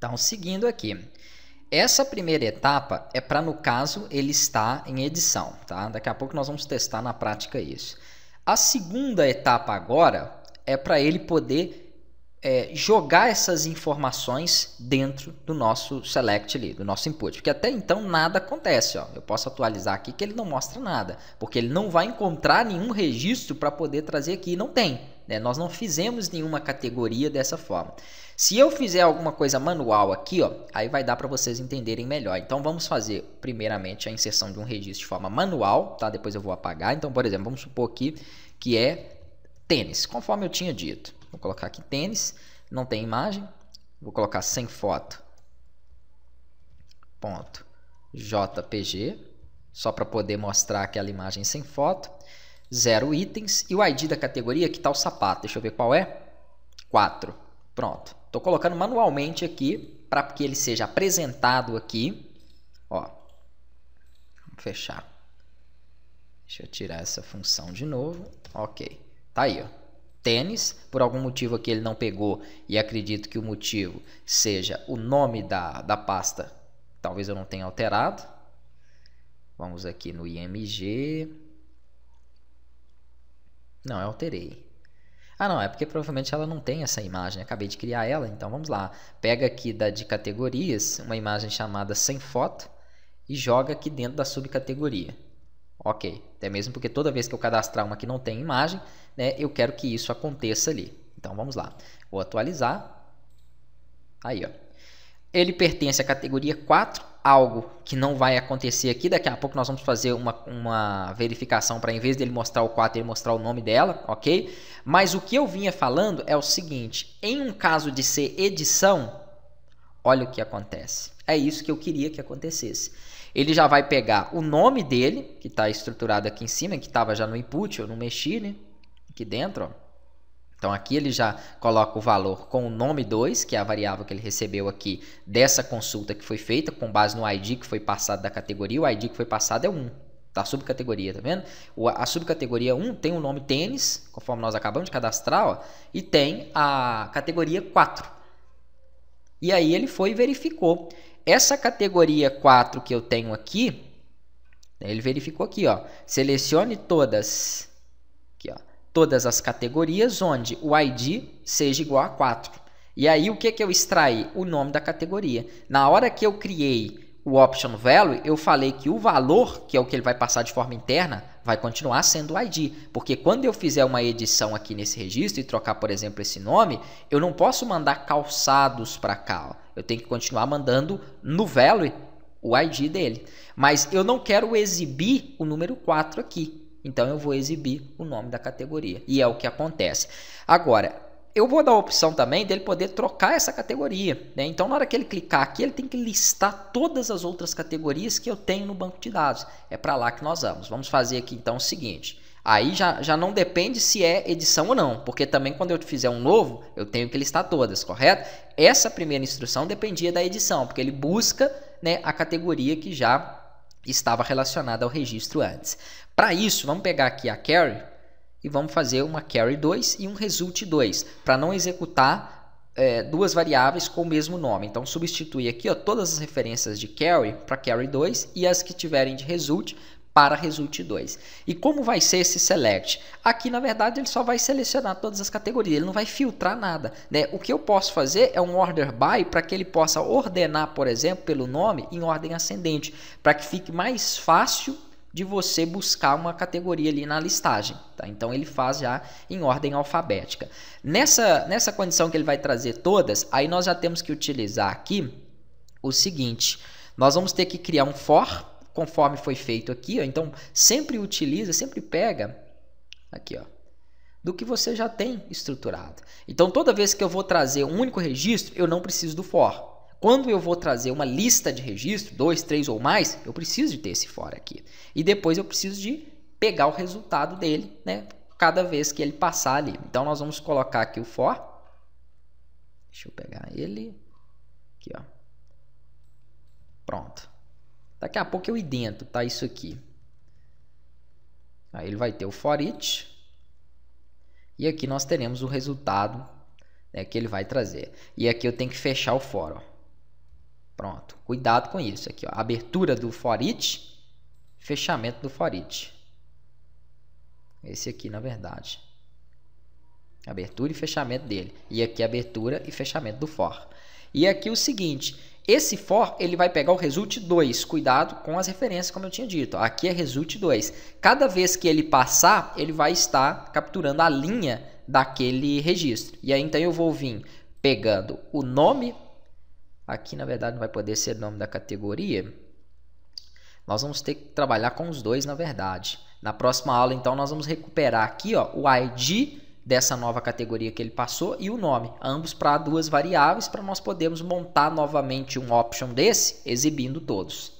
Então, seguindo aqui. Essa primeira etapa é para, no caso, ele estar em edição. Tá? Daqui a pouco nós vamos testar na prática isso. A segunda etapa agora é para ele poder é, jogar essas informações dentro do nosso select ali, do nosso input. Porque até então nada acontece. Ó. Eu posso atualizar aqui que ele não mostra nada, porque ele não vai encontrar nenhum registro para poder trazer aqui. Não tem. Né? Nós não fizemos nenhuma categoria dessa forma. Se eu fizer alguma coisa manual aqui, ó, aí vai dar para vocês entenderem melhor. Então vamos fazer primeiramente a inserção de um registro de forma manual, tá? Depois eu vou apagar. Então, por exemplo, vamos supor aqui que é tênis, conforme eu tinha dito. Vou colocar aqui tênis. Não tem imagem. Vou colocar sem foto. Ponto. JPG. Só para poder mostrar aquela imagem sem foto. Zero itens. E o ID da categoria, que está o sapato? Deixa eu ver qual é. 4. Pronto. Estou colocando manualmente aqui para que ele seja apresentado aqui. Ó. Vamos fechar. Deixa eu tirar essa função de novo. Ok. Tá aí, ó tênis. Por algum motivo aqui ele não pegou, e acredito que o motivo seja o nome da, da pasta. Talvez eu não tenha alterado. Vamos aqui no IMG. Não, eu alterei. Ah, não, é porque provavelmente ela não tem essa imagem. Acabei de criar ela, então vamos lá. Pega aqui da de categorias uma imagem chamada sem foto e joga aqui dentro da subcategoria. Ok, até mesmo porque toda vez que eu cadastrar uma que não tem imagem, né, eu quero que isso aconteça ali. Então vamos lá, vou atualizar. Aí, ó. Ele pertence à categoria 4, algo que não vai acontecer aqui. Daqui a pouco nós vamos fazer uma, uma verificação para, em vez dele mostrar o 4, ele mostrar o nome dela, ok? Mas o que eu vinha falando é o seguinte: em um caso de ser edição, Olha o que acontece. É isso que eu queria que acontecesse. Ele já vai pegar o nome dele, que está estruturado aqui em cima, que estava já no input, eu não mexi, né? Aqui dentro, ó. Então aqui ele já coloca o valor com o nome 2, que é a variável que ele recebeu aqui dessa consulta que foi feita, com base no ID que foi passado da categoria. O ID que foi passado é 1, um, da tá? subcategoria, tá vendo? a subcategoria 1 tem o nome tênis, conforme nós acabamos de cadastrar, ó, e tem a categoria 4, e aí ele foi e verificou. Essa categoria 4 que eu tenho aqui, né, ele verificou aqui, ó, selecione todas, aqui, ó, todas as categorias onde o ID seja igual a 4. E aí o que, que eu extraí? O nome da categoria. Na hora que eu criei o option value, eu falei que o valor, que é o que ele vai passar de forma interna, vai continuar sendo o ID, porque quando eu fizer uma edição aqui nesse registro e trocar, por exemplo, esse nome, eu não posso mandar calçados para cá. Ó. Eu tenho que continuar mandando no value o ID dele. Mas eu não quero exibir o número 4 aqui. Então eu vou exibir o nome da categoria. E é o que acontece. Agora, eu vou dar a opção também dele poder trocar essa categoria. Né? Então, na hora que ele clicar aqui, ele tem que listar todas as outras categorias que eu tenho no banco de dados. É para lá que nós vamos. Vamos fazer aqui então o seguinte. Aí já, já não depende se é edição ou não, porque também quando eu fizer um novo, eu tenho que listar todas, correto? Essa primeira instrução dependia da edição, porque ele busca né, a categoria que já estava relacionada ao registro antes. Para isso, vamos pegar aqui a carry, e vamos fazer uma carry 2 e um result 2, para não executar é, duas variáveis com o mesmo nome. Então, substituir aqui ó, todas as referências de carry para carry 2 e as que tiverem de result para result 2. E como vai ser esse select? Aqui, na verdade, ele só vai selecionar todas as categorias, ele não vai filtrar nada. Né? O que eu posso fazer é um order by para que ele possa ordenar, por exemplo, pelo nome em ordem ascendente, para que fique mais fácil de você buscar uma categoria ali na listagem. Tá? Então ele faz já em ordem alfabética. Nessa, nessa condição que ele vai trazer todas, aí nós já temos que utilizar aqui o seguinte: nós vamos ter que criar um for, conforme foi feito aqui. Ó. Então sempre utiliza, sempre pega aqui, ó, do que você já tem estruturado. Então toda vez que eu vou trazer um único registro, eu não preciso do for. Quando eu vou trazer uma lista de registro, dois, três ou mais, eu preciso de ter esse fora aqui. E depois eu preciso de pegar o resultado dele, né? Cada vez que ele passar ali. Então nós vamos colocar aqui o for. Deixa eu pegar ele. Aqui, ó. Pronto. Daqui a pouco eu idento, tá? Isso aqui. Aí ele vai ter o for it. E aqui nós teremos o resultado né, que ele vai trazer. E aqui eu tenho que fechar o for, ó. Pronto. Cuidado com isso aqui, ó. Abertura do for each, fechamento do for each. Esse aqui, na verdade. Abertura e fechamento dele. E aqui abertura e fechamento do for. E aqui o seguinte, esse for ele vai pegar o result 2. Cuidado com as referências, como eu tinha dito. Aqui é result 2. Cada vez que ele passar, ele vai estar capturando a linha daquele registro. E aí então eu vou vir pegando o nome Aqui, na verdade, não vai poder ser o nome da categoria. Nós vamos ter que trabalhar com os dois, na verdade. Na próxima aula, então, nós vamos recuperar aqui ó, o ID dessa nova categoria que ele passou e o nome, ambos para duas variáveis, para nós podermos montar novamente um option desse, exibindo todos.